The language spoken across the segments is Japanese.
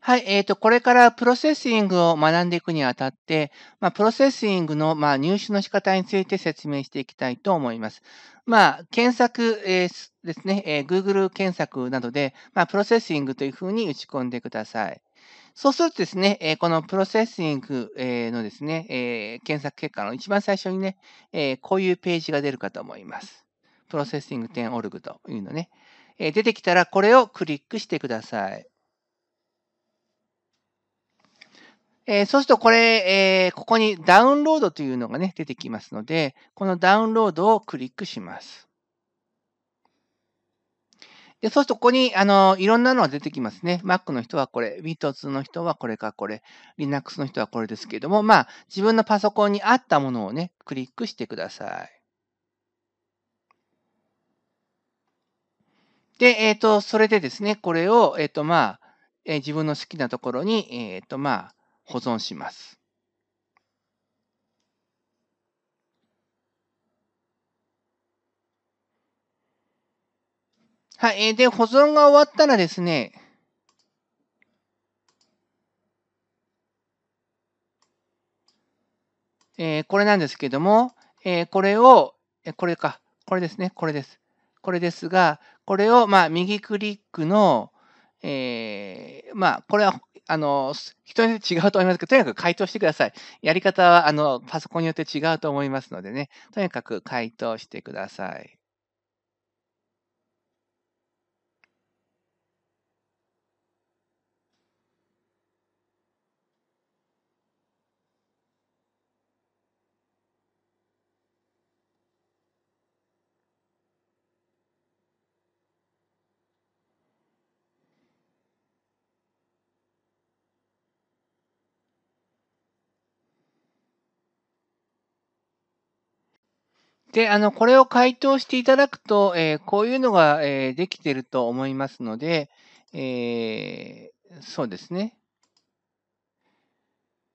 はい、えっ、ー、と、これからプロセッシングを学んでいくにあたって、まあ、プロセッシングの、まあ、入手の仕方について説明していきたいと思います。まあ、検索、えー、ですね、えー、Google 検索などで、まあ、プロセッシングというふうに打ち込んでください。そうするとですね、えー、このプロセッシング、えー、のですね、えー、検索結果の一番最初にね、えー、こういうページが出るかと思います。プロセッシング .org というのね。えー、出てきたらこれをクリックしてください。えー、そうするとこれ、えー、ここにダウンロードというのがね、出てきますので、このダウンロードをクリックします。で、そうするとここに、あの、いろんなのが出てきますね。Mac の人はこれ、Windows の人はこれかこれ、Linux の人はこれですけれども、まあ、自分のパソコンに合ったものをね、クリックしてください。で、えっ、ー、と、それでですね、これを、えっ、と、まあ、え自分の好きなところに、えっ、と、まあ、保存します。はい。で、保存が終わったらですね、えー、これなんですけども、えー、これを、えこれか、これですね、これです。これですが、これを、まあ、右クリックの、えー、まあ、これはあの、人によって違うと思いますけど、とにかく回答してください。やり方は、あの、パソコンによって違うと思いますのでね、とにかく回答してください。で、あの、これを回答していただくと、えー、こういうのが、えー、できてると思いますので、えー、そうですね。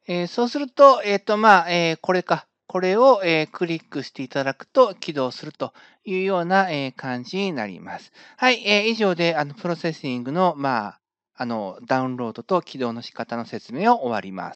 えそうすると、えっ、と、まあ、えこれか。これを、えクリックしていただくと起動するというような、え感じになります。はい、え以上で、あの、プロセッシングの、まあ、あの、ダウンロードと起動の仕方の説明を終わります。